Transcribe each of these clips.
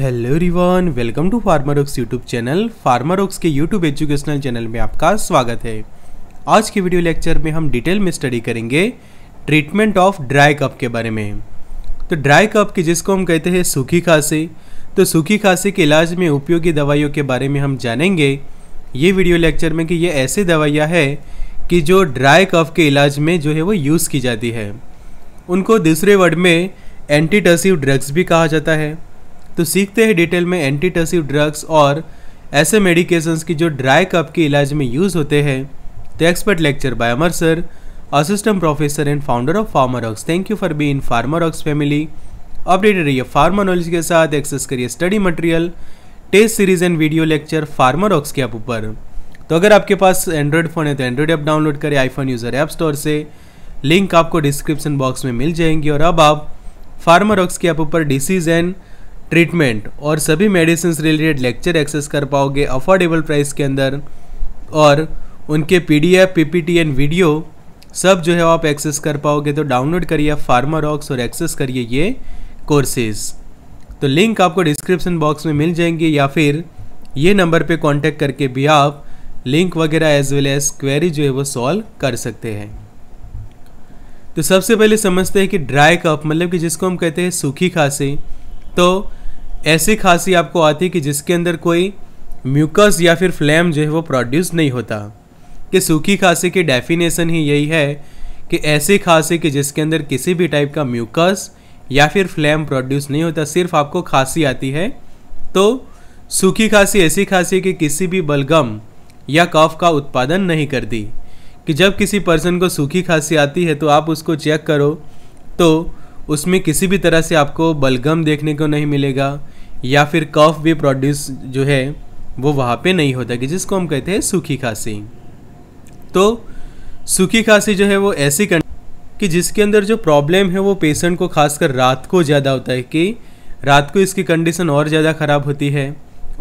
hello everyone welcome to Pharmarox YouTube channel Pharmarox के YouTube educational channel में आपका स्वागत है आज के वीडियो लेक्चर में हम डिटेल में स्टडी करेंगे ट्रीटमेंट ऑफ ड्राई कप के बारे में तो ड्राई कप की जिसको हम कहते हैं सूखी खांसी तो सूखी खांसी के इलाज में उपयोगी दवाइयों के बारे में हम जानेंगे ये वीडियो लेक्चर में कि ये ऐसी दवाइयाँ है कि जो ड्राई कप के इलाज में जो है वो यूज़ की जाती है उनको दूसरे वर्ड में एंटीटसिव ड्रग्स भी कहा जाता है तो सीखते हैं डिटेल में एंटीटसिव ड्रग्स और ऐसे मेडिकेशंस की जो ड्राई कप के इलाज में यूज़ होते हैं तो expert lecture by Amar sir assistant professor and founder of Pharmarox thank you for be in Pharmarox family updated रहिए फार्मा नॉलेज के साथ एक्सेस करिए study material test series and video lecture Pharmarox के ऐप ऊपर तो अगर आपके पास एंड्रॉयड फ़ोन है तो एंड्रॉयड ऐप डाउनलोड करें आईफोन यूज़र ऐप स्टोर से लिंक आपको डिस्क्रिप्शन बॉक्स में मिल जाएंगी और अब आप फार्मारॉक्स के ऐप ऊपर डिसीज एंड ट्रीटमेंट और सभी मेडिसिन रिलेटेड लेक्चर एक्सेस कर पाओगे अफोर्डेबल प्राइस के अंदर और उनके P D F P P T and video सब जो है आप एक्सेस कर पाओगे तो डाउनलोड करिए फार्मा रॉक्स और एक्सेस करिए ये कोर्सेज़ तो लिंक आपको डिस्क्रिप्शन बॉक्स में मिल जाएंगे या फिर ये नंबर पे कांटेक्ट करके भी आप लिंक वगैरह एज वेल एज क्वेरी जो है वो सॉल्व कर सकते हैं तो सबसे पहले समझते हैं कि ड्राई कफ मतलब कि जिसको हम कहते हैं सूखी खांसी तो ऐसी खांसी आपको आती है कि जिसके अंदर कोई म्यूकस या फिर फ्लेम जो है वो प्रोड्यूस नहीं होता कि सूखी खांसी की डेफिनेशन ही यही है कि ऐसी खांसी कि जिसके अंदर किसी भी टाइप का म्यूकस या फिर फ्लेम प्रोड्यूस नहीं होता सिर्फ आपको खांसी आती है तो सूखी खांसी ऐसी खांसी कि किसी भी बलगम या कफ का उत्पादन नहीं करती कि जब किसी पर्सन को सूखी खांसी आती है तो आप उसको चेक करो तो उसमें किसी भी तरह से आपको बलगम देखने को नहीं मिलेगा या फिर कफ भी प्रोड्यूस जो है वो वहाँ पे नहीं होता कि जिसको हम कहते हैं सूखी खांसी तो सूखी खांसी जो है वो ऐसी कंड कि जिसके अंदर जो प्रॉब्लम है वो पेशेंट को खासकर रात को ज़्यादा होता है कि रात को इसकी कंडीशन और ज़्यादा ख़राब होती है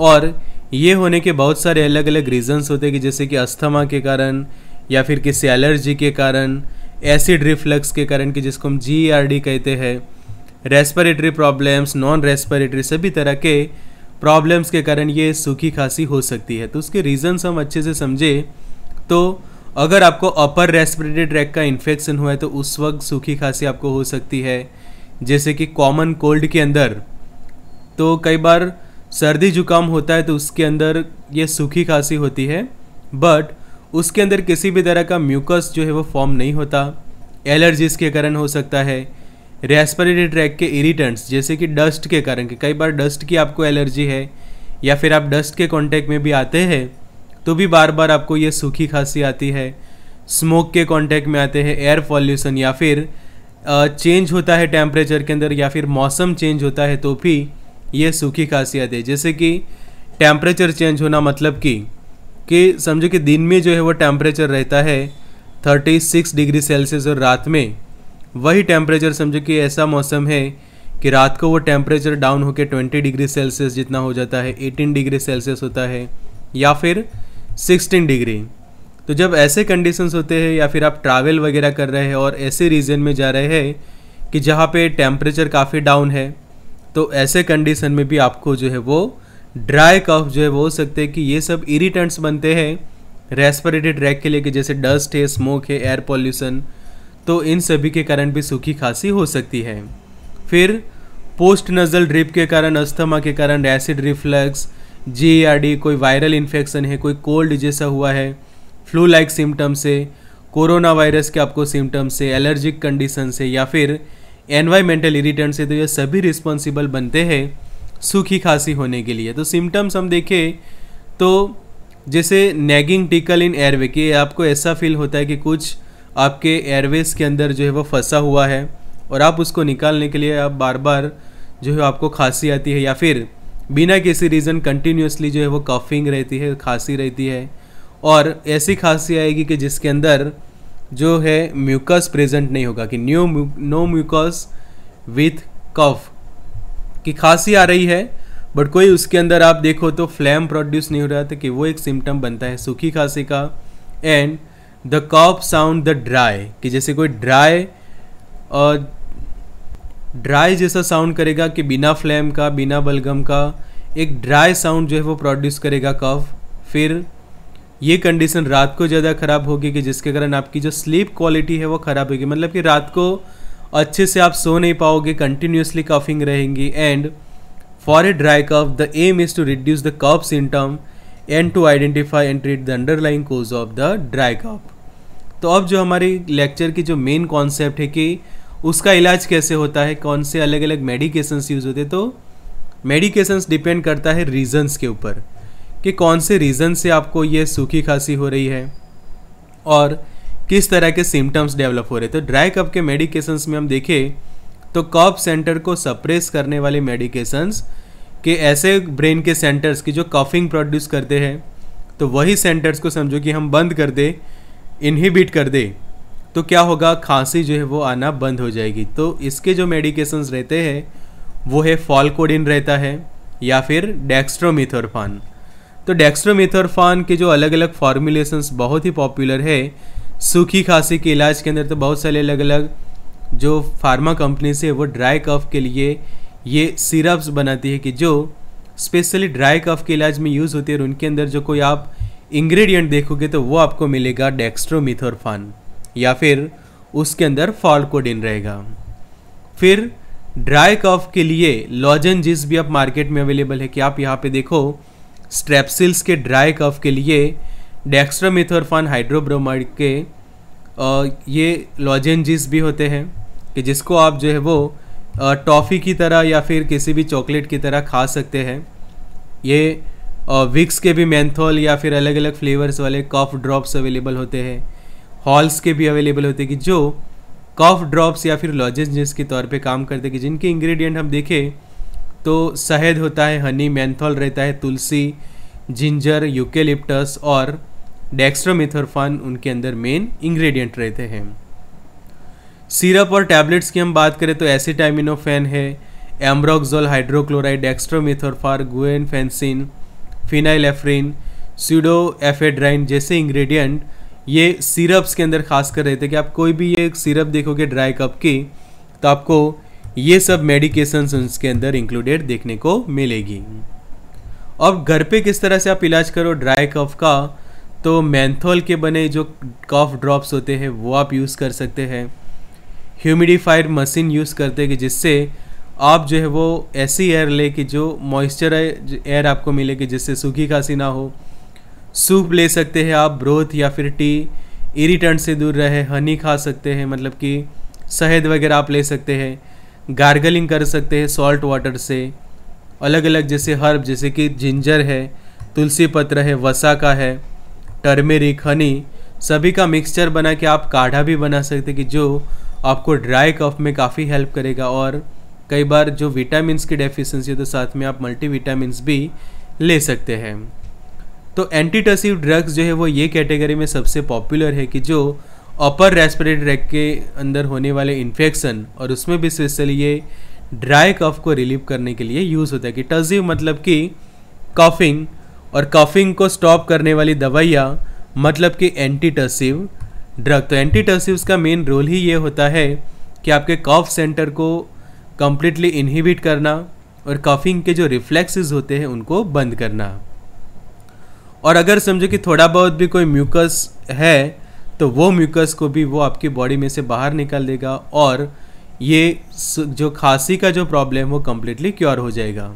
और ये होने के बहुत सारे अलग अलग रीजंस होते हैं कि जैसे कि अस्थमा के कारण या फिर किसी एलर्जी के कारण एसिड रिफ्लक्स के कारण कि जिसको हम जी e कहते हैं रेस्पिरेटरी प्रॉब्लम्स नॉन रेस्पिरेटरी सभी तरह के प्रॉब्लम्स के कारण ये सूखी खांसी हो सकती है तो उसके रीजंस हम अच्छे से समझे तो अगर आपको अपर रेस्पिरेटरी ट्रैक का इन्फेक्शन हुआ है तो उस वक्त सूखी खांसी आपको हो सकती है जैसे कि कॉमन कोल्ड के अंदर तो कई बार सर्दी जुकाम होता है तो उसके अंदर ये सूखी खांसी होती है बट उसके अंदर किसी भी तरह का म्यूकस जो है वो फॉर्म नहीं होता एलर्जीज के कारण हो सकता है रेस्परेटरी ट्रैक के इरीटेंट्स जैसे कि डस्ट के कारण कि कई बार डस्ट की आपको एलर्जी है या फिर आप डस्ट के कांटेक्ट में भी आते हैं तो भी बार बार आपको ये सूखी खांसी आती है स्मोक के कांटेक्ट में आते हैं एयर पॉल्यूशन या फिर चेंज होता है टेम्परेचर के अंदर या फिर मौसम चेंज होता है तो भी ये सूखी खांसी आती है जैसे कि टेम्परेचर चेंज होना मतलब कि कि समझो कि दिन में जो है वो टेम्परेचर रहता है 36 डिग्री सेल्सियस और रात में वही टेम्परेचर समझो कि ऐसा मौसम है कि रात को वो टेम्परेचर डाउन होकर 20 डिग्री सेल्सियस जितना हो जाता है 18 डिग्री सेल्सियस होता है या फिर 16 डिग्री तो जब ऐसे कंडीशंस होते हैं या फिर आप ट्रैवल वगैरह कर रहे हैं और ऐसे रीजन में जा रहे हैं कि जहाँ पे टेम्परेचर काफ़ी डाउन है तो ऐसे कंडीशन में भी आपको जो है वो ड्राई कफ जो है वो हो सकते हैं कि ये सब इरिटेंट्स बनते हैं रेस्परेटेड ट्रैक के लिए कि जैसे डस्ट है स्मोक है एयर पॉल्यूशन तो इन सभी के कारण भी सूखी खांसी हो सकती है फिर पोस्ट नज़ल ड्रिप के कारण अस्थमा के कारण एसिड रिफ्लक्स जी कोई वायरल इन्फेक्शन है कोई कोल्ड जैसा हुआ है फ्लू लाइक सिम्टम्स है कोरोना वायरस के आपको सिम्टम्स है एलर्जिक कंडीशन से या फिर एनवायरमेंटल इरीटेंट से तो ये सभी रिस्पॉन्सिबल बनते हैं सूखी खांसी होने के लिए तो सिम्टम्स हम देखें तो जैसे नेगिंग टिकल इन एयरवे कि आपको ऐसा फील होता है कि कुछ आपके एयरवेज के अंदर जो है वो फंसा हुआ है और आप उसको निकालने के लिए आप बार बार जो है आपको खांसी आती है या फिर बिना किसी रीज़न कंटिन्यूसली जो है वो कफिंग रहती है खांसी रहती है और ऐसी खांसी आएगी कि जिसके अंदर जो है म्यूकस प्रेजेंट नहीं होगा कि new no mucus with cough कि खांसी आ रही है बट कोई उसके अंदर आप देखो तो फ्लैम प्रोड्यूस नहीं हो रहा था कि वो एक सिम्टम बनता है सूखी खांसी का and the cough sound the dry कि जैसे कोई ड्राई और ड्राई जैसा साउंड करेगा कि बिना फ्लैम का बिना बलगम का एक ड्राई साउंड जो है वो प्रोड्यूस करेगा कफ फिर ये कंडीशन रात को ज़्यादा ख़राब होगी कि जिसके कारण आपकी जो स्लीप क्वालिटी है वो ख़राब होगी मतलब कि रात को अच्छे से आप सो नहीं पाओगे कंटिन्यूसली कफिंग रहेंगी and for a dry cough the aim is to reduce the cough symptom and to identify and treat the underlying cause of the dry cough तो अब जो हमारी लेक्चर की जो मेन कॉन्सेप्ट है कि उसका इलाज कैसे होता है कौन से अलग अलग मेडिकेशंस यूज़ होते हैं तो मेडिकेशंस डिपेंड करता है रीजंस के ऊपर कि कौन से रीज़न से आपको ये सूखी खांसी हो रही है और किस तरह के सिम्टम्स डेवलप हो रहे थे ड्राई कप के मेडिकेशंस में हम देखें तो कॉप सेंटर को सप्रेस करने वाले मेडिकेशंस के ऐसे ब्रेन के सेंटर्स की जो कफिंग प्रोड्यूस करते हैं तो वही सेंटर्स को समझो कि हम बंद कर दे इनहिबिट कर दे तो क्या होगा खांसी जो है वो आना बंद हो जाएगी तो इसके जो मेडिकेशंस रहते हैं वो है फॉलकोडिन रहता है या फिर डेक्स्ट्रोमिथोरफान तो डेक्स्ट्रोमिथोरफान के जो अलग अलग फॉर्मुलेशंस बहुत ही पॉपुलर है सूखी खांसी के इलाज के अंदर तो बहुत सारे अलग अलग जो फार्मा कंपनी से वो ड्राई कफ के लिए ये सिरप्स बनाती है कि जो स्पेशली ड्राई कफ के इलाज में यूज़ होती है और उनके अंदर जो कोई आप इंग्रेडिएंट देखोगे तो वो आपको मिलेगा डेक्स्ट्रोमिथोरफान या फिर उसके अंदर फॉलकोडिन रहेगा फिर ड्राई कफ के लिए लॉजन जिस भी आप मार्केट में अवेलेबल है कि आप यहाँ पे देखो स्ट्रेप्सिल्स के ड्राई कफ के लिए डेक्स्ट्रोमिथोरफान हाइड्रोब्रोमाइड के ये लॉजेंजिस भी होते हैं कि जिसको आप जो है वो टॉफ़ी की तरह या फिर किसी भी चॉकलेट की तरह खा सकते हैं ये विक्स के भी मैंथोल या फिर अलग अलग फ्लेवर्स वाले कफ ड्रॉप्स अवेलेबल होते हैं हॉल्स के भी अवेलेबल होते हैं कि जो कफ ड्रॉप्स या फिर लॉजेंजिस के तौर पे काम करते हैं कि जिनके इंग्रेडिएंट हम देखें तो शहद होता है हनी मैंथोल रहता है तुलसी जिंजर यूकेलिप्टस और डेक्स्ट्रामेथोरफान उनके अंदर मेन इंग्रेडिएंट रहते हैं सिरप और टैबलेट्स की हम बात करें तो एसिटामिनोफेन है ambroxol hydrochloride dextromethorphan phenyl phenylephrine pseudoephedrine जैसे इंग्रेडिएंट ये सिरप्स के अंदर खास कर रहते हैं कि आप कोई भी ये सिरप देखोगे ड्राई कप की तो आपको ये सब मेडिकेशंस उसके अंदर इंक्लूडेड देखने को मिलेगी अब घर पे किस तरह से आप इलाज करो ड्राई कफ का तो मैंथोल के बने जो कॉफ ड्रॉप्स होते हैं वो आप यूज़ कर सकते हैं ह्यूमिडिफायर मशीन यूज़ करते हैं कि जिससे आप जो है वो ऐसी एयर ले कि जो मॉइस्चर एयर आपको मिले कि जिससे सूखी खांसी ना हो सूप ले सकते हैं आप ब्रोथ या फिर टी इरीटेंट से दूर रहे हनी खा सकते हैं मतलब कि शहद वगैरह आप ले सकते हैं गार्गलिंग कर सकते हैं सॉल्ट वाटर से अलग अलग जैसे हर्ब जैसे कि जिंजर है तुलसी पत्र है वसा का है टर्मेरिक हनी सभी का मिक्सचर बना के आप काढ़ा भी बना सकते कि जो आपको ड्राई कफ में काफ़ी हेल्प करेगा और कई बार जो विटामिन्स की डेफिशिएंसी है तो साथ में आप मल्टी विटामिन्स भी ले सकते हैं तो एंटीटसिव ड्रग्स जो है वो ये कैटेगरी में सबसे पॉपुलर है कि जो अपर रेस्पिरेटरी ट्रैक के अंदर होने वाले इन्फेक्शन और उसमें भी स्पेशली ये ड्राई कफ को रिलीव करने के लिए यूज़ होता है कि टजिव मतलब कि कफिंग और कफिंग को स्टॉप करने वाली दवाइयाँ मतलब कि एंटीटसिव ड्रग तो एंटीटसिव्स का मेन रोल ही ये होता है कि आपके कफ सेंटर को कम्प्लीटली इनहिबिट करना और कफिंग के जो रिफ्लेक्सेस होते हैं उनको बंद करना और अगर समझो कि थोड़ा बहुत भी कोई म्यूकस है तो वो म्यूकस को भी वो आपकी बॉडी में से बाहर निकाल देगा और ये जो खांसी का जो प्रॉब्लम है वो कम्प्लीटली क्योर हो जाएगा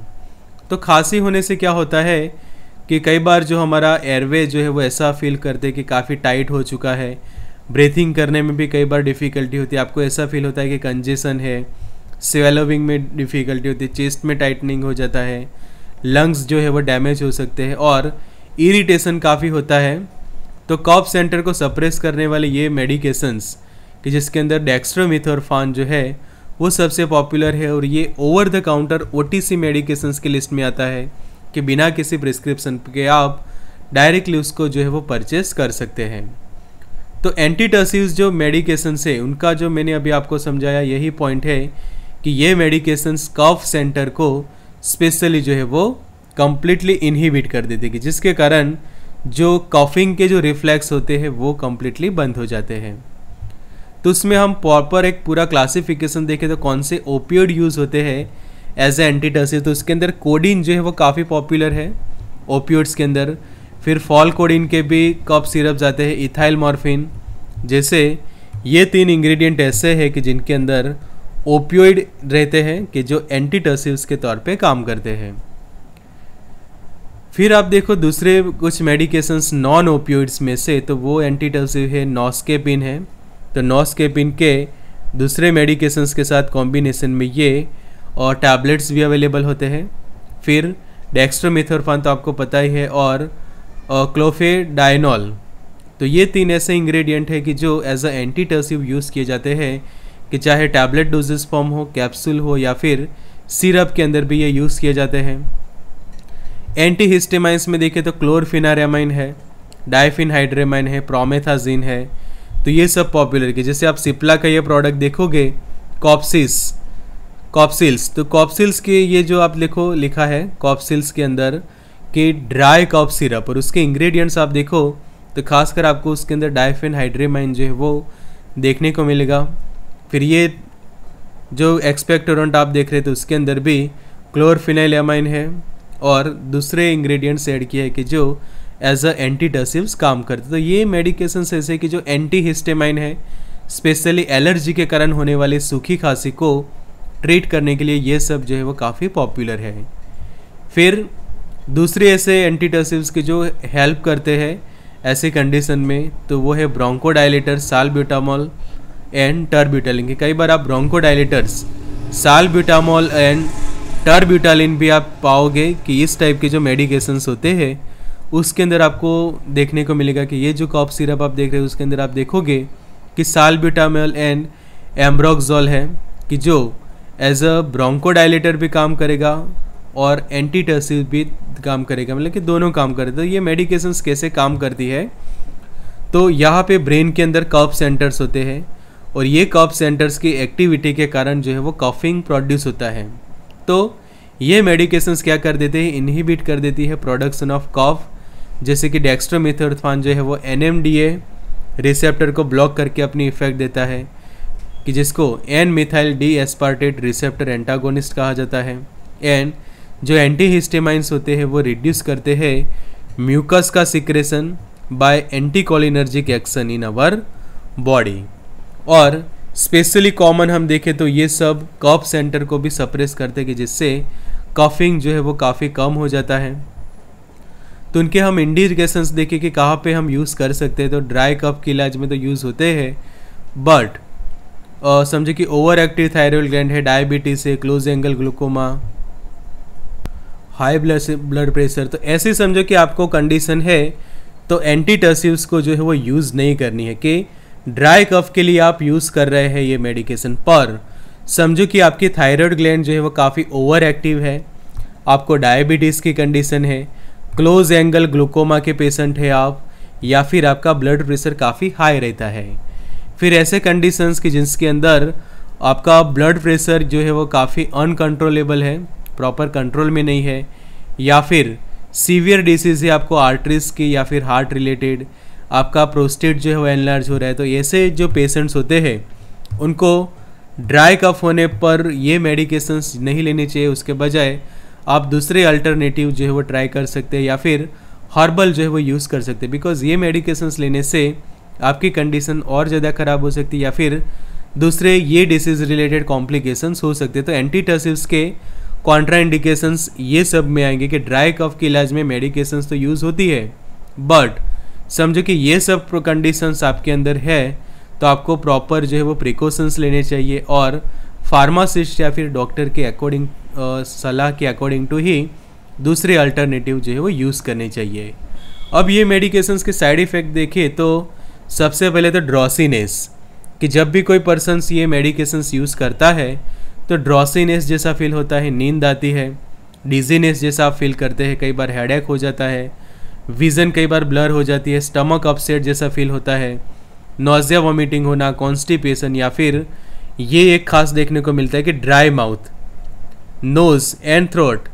तो खांसी होने से क्या होता है कि कई बार जो हमारा एयरवे जो है वो ऐसा फील करते कि काफ़ी टाइट हो चुका है ब्रीथिंग करने में भी कई बार डिफ़िकल्टी होती है आपको ऐसा फील होता है कि कंजेसन है सेवेलोविंग में डिफ़िकल्टी होती है चेस्ट में टाइटनिंग हो जाता है लंग्स जो है वो डैमेज हो सकते हैं और इरीटेशन काफ़ी होता है तो कॉप सेंटर को सप्रेस करने वाले ये मेडिकेशंस कि जिसके अंदर डेक्स्ट्रोमिथोरफान जो है वो सबसे पॉपुलर है और ये over the counter O T medications की लिस्ट में आता है कि बिना किसी प्रिस्क्रिप्शन के आप डायरेक्टली उसको जो है वो परचेस कर सकते हैं तो एंटी जो मेडिकेशन है उनका जो मैंने अभी आपको समझाया यही पॉइंट है कि ये मेडिकेशन कफ सेंटर को स्पेशली जो है वो कम्प्लीटली इनहिबिट कर देते कि जिसके कारण जो कॉफिंग के जो रिफ्लैक्स होते हैं वो कम्प्लीटली बंद हो जाते हैं तो उसमें हम प्रॉपर एक पूरा क्लासिफिकेशन देखें तो कौन से ओपियड यूज़ होते हैं एज ए एंटी तो उसके अंदर कोडिन जो है वो काफ़ी पॉपुलर है ओपियोड्स के अंदर फिर फॉल कोडिन के भी कप सिरप जाते हैं इथाइल मॉर्फिन जैसे ये तीन इंग्रेडिएंट ऐसे हैं कि जिनके अंदर ओपियोइड रहते हैं कि जो एंटी के तौर पे काम करते हैं फिर आप देखो दूसरे कुछ मेडिकेशंस नॉन ओपियोइड्स में से तो वो एंटीटर्सिव है नॉस्केपिन है तो नॉस्केपिन के दूसरे मेडिकेशंस के साथ कॉम्बिनेशन में ये और टैबलेट्स भी अवेलेबल होते हैं फिर डेक्स्ट्रोमिथोरफान तो आपको पता ही है और क्लोफेडाइनॉल तो ये तीन ऐसे इंग्रेडिएंट है कि जो as a antitussive use किए जाते हैं कि चाहे टैबलेट डोजेस फॉर्म हो कैप्सूल हो या फिर सिरप के अंदर भी ये यूज़ किए जाते हैं एंटी हिस्टेमाइंस में देखें तो क्लोरफिनारेमाइन है डाइफिन हाइड्रेमाइन है प्रोमेथाजिन है तो ये सब पॉपुलर की जैसे आप सिप्ला का ये प्रोडक्ट देखोगे कॉप्सिस कॉपसिल्स तो कॉपसिल्स के ये जो आप लिखो लिखा है कॉपसिल्स के अंदर के ड्राई कॉप सिरप और उसके इंग्रेडिएंट्स आप देखो तो खासकर आपको उसके अंदर डायफिन हाइड्रेमाइन जो है वो देखने को मिलेगा फिर ये जो एक्सपेक्टोरेंट आप देख रहे थे उसके अंदर भी क्लोरफिनाइल एमाइन है और दूसरे इंग्रेडिएंट्स ऐड किए है कि जो एज अ एंटी काम करते तो ये मेडिकेशन ऐसे कि जो एंटी हिस्टेमाइन है स्पेशली एलर्जी के कारण होने वाले सूखी खांसी को ट्रीट करने के लिए ये सब जो है वो काफ़ी पॉपुलर है फिर दूसरे ऐसे एंटीटर्सिव्स के जो हेल्प करते हैं ऐसे कंडीशन में तो वो है ब्रोंकोडाइलेटर ब्यूटामॉल एंड टर्ब्यूटालिन कई बार आप ब्रोंकोडाइलेटर्स ब्यूटामॉल एंड टर्ब्यूटालिन भी आप पाओगे कि इस टाइप के जो मेडिकेशंस होते हैं उसके अंदर आपको देखने को मिलेगा कि ये जो कॉप सिरप आप देख रहे हो उसके अंदर आप देखोगे कि साल ब्यूटामॉल एंड एम्ब्रोक्जॉल है कि जो एज अ ब्रोंकोडाइलेटर भी काम करेगा और एंटी टर्सिव भी काम करेगा मतलब कि दोनों काम करे तो ये मेडिकेशंस कैसे काम करती है तो यहाँ पे ब्रेन के अंदर कफ सेंटर्स होते हैं और ये कफ सेंटर्स की एक्टिविटी के कारण जो है वो कफिंग प्रोड्यूस होता है तो ये मेडिकेशंस क्या कर देते हैं इनहिबिट कर देती है प्रोडक्शन ऑफ कफ जैसे कि डेक्स्ट्रोमिथोरफान जो है वो एन रिसेप्टर को ब्लॉक करके अपनी इफेक्ट देता है कि जिसको N methyl D aspartate receptor antagonist कहा जाता है एन जो एंटी हिस्टेमाइंस होते हैं वो रिड्यूस करते हैं म्यूकस का secretion by anticholinergic action in our body और स्पेशली कॉमन हम देखें तो ये सब कफ सेंटर को भी सप्रेस करते हैं कि जिससे कफिंग जो है वो काफ़ी कम हो जाता है तो उनके हम इंडिकेशंस देखें कि कहाँ पे हम यूज़ कर सकते हैं तो ड्राई कफ के इलाज में तो यूज़ होते हैं बट समझे कि ओवर एक्टिव थायरॉयड ग्लैंड है डायबिटीज़ है close angle glaucoma high blood blood pressure तो ऐसे समझो कि आपको कंडीशन है तो एंटीटर्सिव्स को जो है वो यूज़ नहीं करनी है कि ड्राई कफ के लिए आप यूज़ कर रहे हैं ये मेडिकेशन पर समझो कि आपकी थायराइड ग्लैंड जो है वो काफ़ी ओवर एक्टिव है आपको डायबिटीज़ की कंडीशन है क्लोज एंगल ग्लूकोमा के पेशेंट है आप या फिर आपका ब्लड प्रेशर काफ़ी हाई रहता है फिर ऐसे कंडीशंस की जिसके अंदर आपका ब्लड प्रेशर जो है वो काफ़ी अनकंट्रोलेबल है प्रॉपर कंट्रोल में नहीं है या फिर सीवियर डिसीज़ है आपको आर्टरीज की या फिर हार्ट रिलेटेड आपका प्रोस्टेट जो है वो एनलार्ज हो रहा है तो ऐसे जो पेशेंट्स होते हैं उनको ड्राई कफ होने पर ये मेडिकेशंस नहीं लेने चाहिए उसके बजाय आप दूसरे अल्टरनेटिव जो है वो ट्राई कर सकते हैं या फिर हर्बल जो है वो यूज़ कर सकते हैं बिकॉज़ ये मेडिकेशंस लेने से आपकी कंडीशन और ज़्यादा ख़राब हो सकती है या फिर दूसरे ये डिसीज़ रिलेटेड कॉम्प्लिकेशंस हो सकते हैं तो एंटीटसिवस के के कॉन्ट्राइंडिकेशंस ये सब में आएंगे कि ड्राई कफ के इलाज में मेडिकेशंस तो यूज़ होती है बट समझो कि ये सब कंडीशंस आपके अंदर है तो आपको प्रॉपर जो है वो प्रिकॉशंस लेने चाहिए और फार्मासिस्ट या फिर डॉक्टर के अकॉर्डिंग सलाह के अकॉर्डिंग टू ही दूसरे अल्टरनेटिव जो है वो यूज़ करने चाहिए अब ये मेडिकेशंस के साइड इफ़ेक्ट देखें तो सबसे पहले तो ड्रॉसीनेस कि जब भी कोई पर्सनस ये मेडिकेशंस यूज़ करता है तो ड्रॉसीनेस जैसा फील होता है नींद आती है डिजीनेस जैसा आप फील करते हैं कई बार हेडेक हो जाता है विज़न कई बार ब्लर हो जाती है स्टमक अपसेट जैसा फील होता है नोजिया वॉमिटिंग होना कॉन्स्टिपेशन या फिर ये एक खास देखने को मिलता है कि dry mouth nose and throat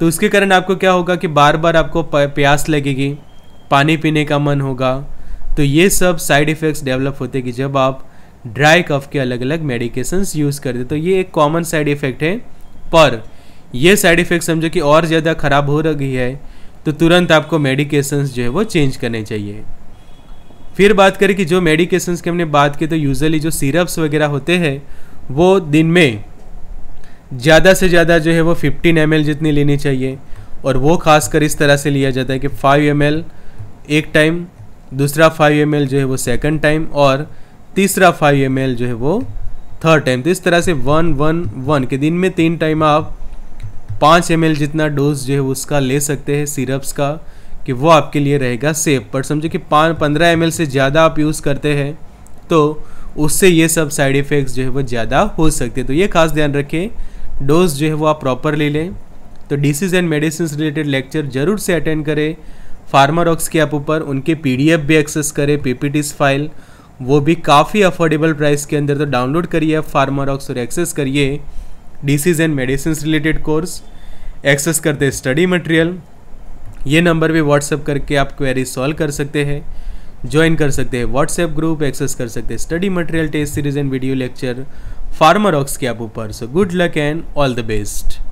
तो उसके कारण आपको क्या होगा कि बार बार आपको प्यास लगेगी पानी पीने का मन होगा तो ये सब साइड इफ़ेक्ट्स डेवलप होते हैं कि जब आप ड्राई कफ के अलग अलग मेडिकेशंस यूज़ करते तो ये एक कॉमन साइड इफ़ेक्ट है पर यह साइड इफ़ेक्ट समझो कि और ज़्यादा ख़राब हो रही है तो तुरंत आपको मेडिकेशंस जो है वो चेंज करने चाहिए फिर बात करें कि जो मेडिकेशंस की हमने बात की तो यूज़ली जो सिरप्स वगैरह होते हैं वो दिन में ज़्यादा से ज़्यादा जो है वो 15 एम जितनी लेनी चाहिए और वो खासकर इस तरह से लिया जाता है कि 5 एम एक टाइम दूसरा फाइव एम जो है वो सेकेंड टाइम और तीसरा फाइव एम जो है वो थर्ड टाइम तो इस तरह से वन वन वन के दिन में तीन टाइम आप पाँच एम जितना डोज जो है उसका ले सकते हैं सिरप्स का कि वो आपके लिए रहेगा सेफ पर समझो कि पाँच पंद्रह एम से ज़्यादा आप यूज़ करते हैं तो उससे ये सब साइड इफ़ेक्ट्स जो है वो ज़्यादा हो सकते हैं तो ये खास ध्यान रखें डोज जो है वो आप प्रॉपर ले लें तो disease and medicine related lecture ज़रूर से अटेंड करें फार्मारॉक्स के ऐप ऊपर उनके पीडीएफ भी एक्सेस करें पीपीटीज फाइल वो भी काफ़ी अफोर्डेबल प्राइस के अंदर तो डाउनलोड करिए फार्मारॉक्स और एक्सेस करिए disease and medicine related course access करते स्टडी मटेरियल ये नंबर भी व्हाट्सअप करके आप क्वेरी सॉल्व कर सकते हैं ज्वाइन कर सकते हैं व्हाट्सएप ग्रुप एक्सेस कर सकते हैं study material test series and video lecture Pharmarox के आप ऊपर so good luck and all the best